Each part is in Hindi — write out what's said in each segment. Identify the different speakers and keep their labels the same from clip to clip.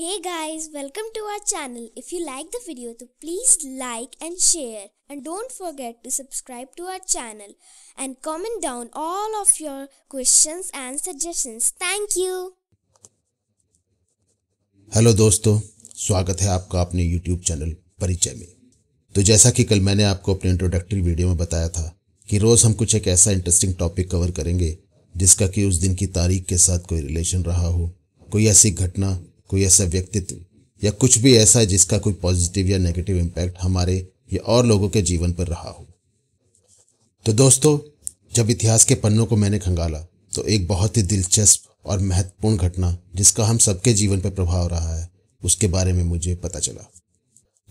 Speaker 1: Hey guys, welcome to our channel. If you like the video, then please like and share. And don't forget to subscribe to our channel and comment down all of your questions and suggestions. Thank you. Hello दोस्तों, स्वागत है आपका अपने YouTube चैनल परिचय में तो जैसा कि कल मैंने आपको अपने इंट्रोडक्टरी वीडियो में बताया था कि रोज़ हम कुछ एक ऐसा इंटरेस्टिंग टॉपिक कवर करेंगे जिसका कि उस दिन की तारीख के साथ कोई रिलेशन रहा हो कोई ऐसी घटना कोई ऐसा व्यक्तित्व या कुछ भी ऐसा जिसका कोई पॉजिटिव या नेगेटिव इम्पैक्ट हमारे या और लोगों के जीवन पर रहा हो तो दोस्तों जब इतिहास के पन्नों को मैंने खंगाला तो एक बहुत ही दिलचस्प और महत्वपूर्ण घटना जिसका हम सबके जीवन पर प्रभाव रहा है उसके बारे में मुझे पता चला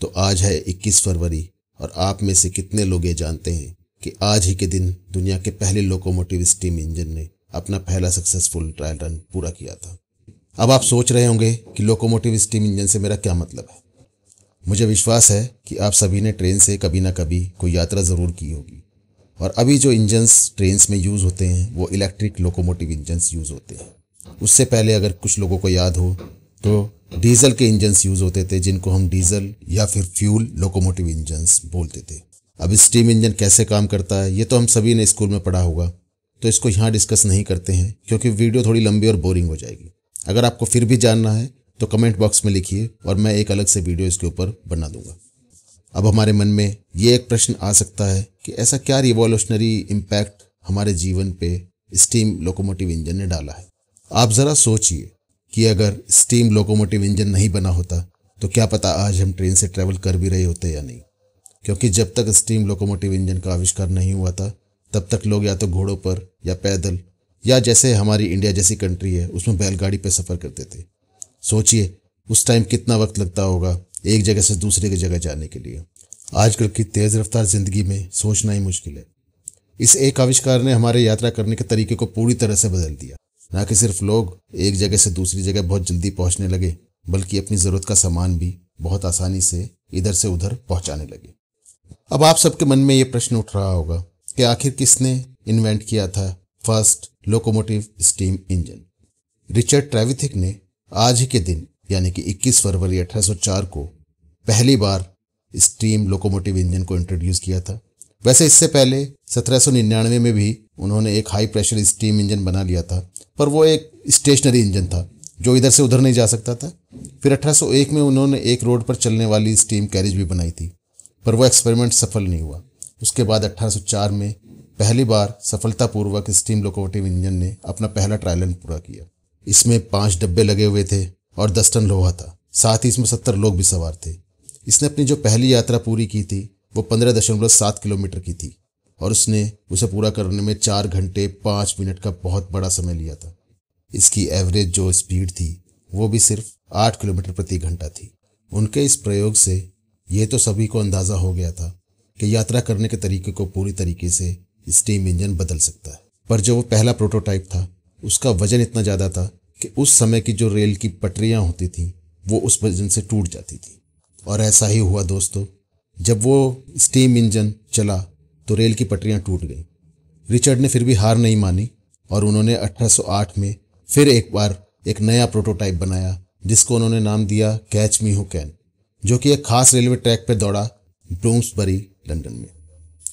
Speaker 1: तो आज है 21 फरवरी और आप में से कितने लोग ये जानते हैं कि आज ही के दिन दुनिया के पहले लोकोमोटिव स्टीम इंजन ने अपना पहला सक्सेसफुल ट्रायल रन पूरा किया था अब आप सोच रहे होंगे कि लोकोमोटिव स्टीम इंजन से मेरा क्या मतलब है मुझे विश्वास है कि आप सभी ने ट्रेन से कभी ना कभी कोई यात्रा ज़रूर की होगी और अभी जो इंजन्स ट्रेन्स में यूज़ होते हैं वो इलेक्ट्रिक लोकोमोटिव इंजन्स यूज़ होते हैं उससे पहले अगर कुछ लोगों को याद हो तो डीजल के इंजन्स यूज़ होते थे जिनको हम डीजल या फिर फ्यूल लोकोमोटिव इंजन्स बोलते थे अब स्टीम इंजन कैसे काम करता है ये तो हम सभी ने स्कूल में पढ़ा होगा तो इसको यहाँ डिस्कस नहीं करते हैं क्योंकि वीडियो थोड़ी लंबी और बोरिंग हो जाएगी अगर आपको फिर भी जानना है तो कमेंट बॉक्स में लिखिए और मैं एक अलग से वीडियो इसके ऊपर बना दूंगा अब हमारे मन में ये एक प्रश्न आ सकता है कि ऐसा क्या रिवॉल्यूशनरी इम्पैक्ट हमारे जीवन पे स्टीम लोकोमोटिव इंजन ने डाला है आप ज़रा सोचिए कि अगर स्टीम लोकोमोटिव इंजन नहीं बना होता तो क्या पता आज हम ट्रेन से ट्रैवल कर भी रहे होते या नहीं क्योंकि जब तक स्टीम लोकोमोटिव इंजन का आविष्कार नहीं हुआ था तब तक लोग या तो घोड़ों पर या पैदल या जैसे हमारी इंडिया जैसी कंट्री है उसमें बैलगाड़ी पर सफ़र करते थे सोचिए उस टाइम कितना वक्त लगता होगा एक जगह से दूसरे की जगह जाने के लिए आजकल की तेज़ रफ्तार ज़िंदगी में सोचना ही मुश्किल है इस एक आविष्कार ने हमारे यात्रा करने के तरीके को पूरी तरह से बदल दिया ना कि सिर्फ लोग एक जगह से दूसरी जगह बहुत जल्दी पहुंचने लगे बल्कि अपनी ज़रूरत का सामान भी बहुत आसानी से इधर से उधर पहुंचाने लगे अब आप सबके मन में ये प्रश्न उठ रहा होगा कि आखिर किसने इन्वेंट किया था first locomotive steam engine Richard Trevithick ने आज ही के दिन यानी कि 21 फरवरी 1804 को पहली बार स्टीम लोकोमोटिव इंजन को इंट्रोड्यूस किया था वैसे इससे पहले 1799 में भी उन्होंने एक हाई प्रेशर स्टीम इंजन बना लिया था पर वो एक स्टेशनरी इंजन था जो इधर से उधर नहीं जा सकता था फिर 1801 में उन्होंने एक रोड पर चलने वाली स्टीम कैरेज भी बनाई थी पर वो एक्सपेरिमेंट सफल नहीं हुआ उसके बाद 1804 में पहली बार सफलतापूर्वक स्टीम लोकोमोटिव इंजन ने अपना पहला ट्रायल रन पूरा किया इसमें पांच डब्बे लगे हुए थे और दस टन लोहा था साथ ही इसमें सत्तर लोग भी सवार थे इसने अपनी जो पहली यात्रा पूरी की थी वो पंद्रह दशमलव सात किलोमीटर की थी और उसने उसे पूरा करने में चार घंटे पाँच मिनट का बहुत बड़ा समय लिया था इसकी एवरेज जो स्पीड थी वो भी सिर्फ आठ किलोमीटर प्रति घंटा थी उनके इस प्रयोग से ये तो सभी को अंदाज़ा हो गया था कि यात्रा करने के तरीके को पूरी तरीके से स्टीम इंजन बदल सकता है पर जो वो पहला प्रोटोटाइप था उसका वजन इतना ज़्यादा था कि उस समय की जो रेल की पटरियाँ होती थी वो उस वजन से टूट जाती थी और ऐसा ही हुआ दोस्तों जब वो स्टीम इंजन चला तो रेल की पटरियाँ टूट गई रिचर्ड ने फिर भी हार नहीं मानी और उन्होंने 1808 में फिर एक बार एक नया प्रोटोटाइप बनाया जिसको उन्होंने नाम दिया कैच मी हु कैन जो कि एक खास रेलवे ट्रैक पर दौड़ा ब्लूम्सबरी लंदन में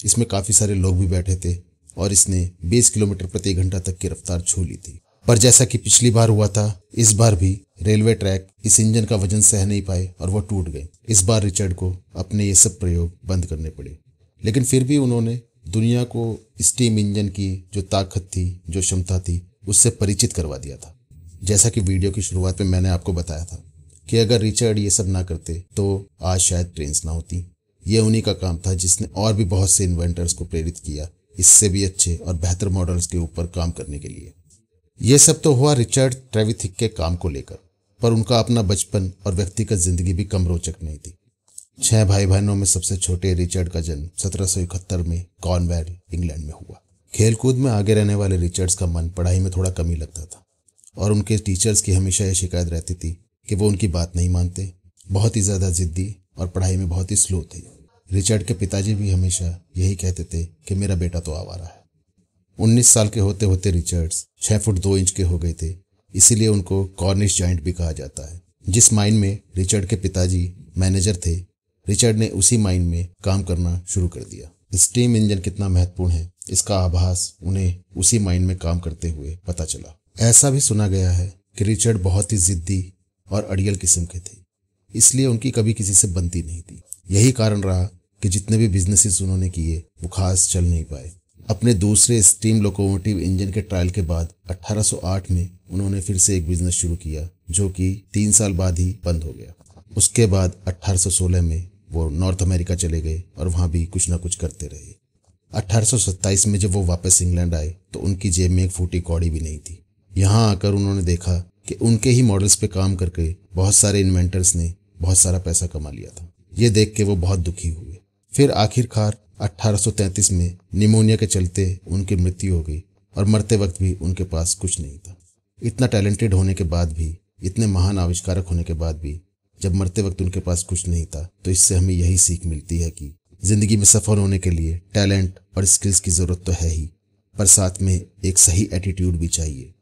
Speaker 1: इसमें काफी सारे लोग भी बैठे थे और इसने 20 किलोमीटर प्रति घंटा तक की रफ्तार छू ली थी पर जैसा कि पिछली बार हुआ था इस बार भी रेलवे ट्रैक इस इंजन का वजन सह नहीं पाए और वह टूट गए इस बार रिचर्ड को अपने ये सब प्रयोग बंद करने पड़े लेकिन फिर भी उन्होंने दुनिया को स्टीम इंजन की जो ताकत थी जो क्षमता थी उससे परिचित करवा दिया था जैसा कि वीडियो की शुरुआत में मैंने आपको बताया था कि अगर रिचर्ड ये सब ना करते तो आज शायद ट्रेन्स ना होती यह उन्हीं का काम था जिसने और भी बहुत से इन्वेंटर्स को प्रेरित किया इससे भी अच्छे और बेहतर मॉडल्स के ऊपर काम करने के लिए यह सब तो हुआ रिचर्ड ट्रेविथिक के काम को लेकर पर उनका अपना बचपन और व्यक्तिगत जिंदगी भी कम रोचक नहीं थी छह भाई बहनों में सबसे छोटे रिचर्ड का जन्म सत्रह में कॉर्नवेल इंग्लैंड में हुआ खेलकूद में आगे रहने वाले रिचर्ड्स का मन पढ़ाई में थोड़ा कमी लगता था और उनके टीचर्स की हमेशा यह शिकायत रहती थी कि वो उनकी बात नहीं मानते बहुत ही ज़्यादा ज़िद्दी और पढ़ाई में बहुत ही स्लो थे रिचर्ड के पिताजी भी हमेशा यही कहते थे कि मेरा बेटा तो आवारा है उन्नीस साल के होते होते रिचर्ड्स छः फुट दो इंच के हो गए थे इसीलिए उनको कॉर्निश जॉइंट भी कहा जाता है जिस माइन में रिचर्ड के पिताजी मैनेजर थे रिचर्ड ने उसी माइन में काम करना शुरू कर दिया स्टीम इंजन कितना महत्वपूर्ण है इसका आभास उन्हें उसी माइन में काम करते हुए पता चला ऐसा भी सुना गया है कि रिचर्ड बहुत ही जिद्दी और अड़ियल किस्म के थे इसलिए उनकी कभी किसी से बनती नहीं थी यही कारण रहा कि जितने भी बिजनेसेस उन्होंने किए वो खास चल नहीं पाए अपने दूसरे स्टीम लोकोमोटिव इंजन के ट्रायल के बाद 1808 में उन्होंने फिर से एक बिजनेस शुरू किया जो कि तीन साल बाद ही बंद हो गया उसके बाद 1816 में वो नॉर्थ अमेरिका चले गए और वहाँ भी कुछ ना कुछ करते रहे 1827 में जब वो वापस इंग्लैंड आए तो उनकी जेब में एक फूटी कौड़ी भी नहीं थी यहाँ आकर उन्होंने देखा कि उनके ही मॉडल्स पे काम करके बहुत सारे इन्वेंटर्स ने बहुत सारा पैसा कमा लिया था ये देख के वो बहुत दुखी हुए फिर आखिरकार 1833 में निमोनिया के चलते उनकी मृत्यु हो गई और मरते वक्त भी उनके पास कुछ नहीं था इतना टैलेंटेड होने के बाद भी इतने महान आविष्कारक होने के बाद भी जब मरते वक्त उनके पास कुछ नहीं था तो इससे हमें यही सीख मिलती है कि जिंदगी में सफल होने के लिए टैलेंट और स्किल्स की ज़रूरत तो है ही पर साथ में एक सही एटीट्यूड भी चाहिए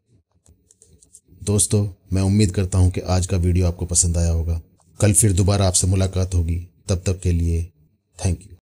Speaker 1: दोस्तों मैं उम्मीद करता हूँ कि आज का वीडियो आपको पसंद आया होगा कल फिर दोबारा आपसे मुलाकात होगी तब तक के लिए Thank you.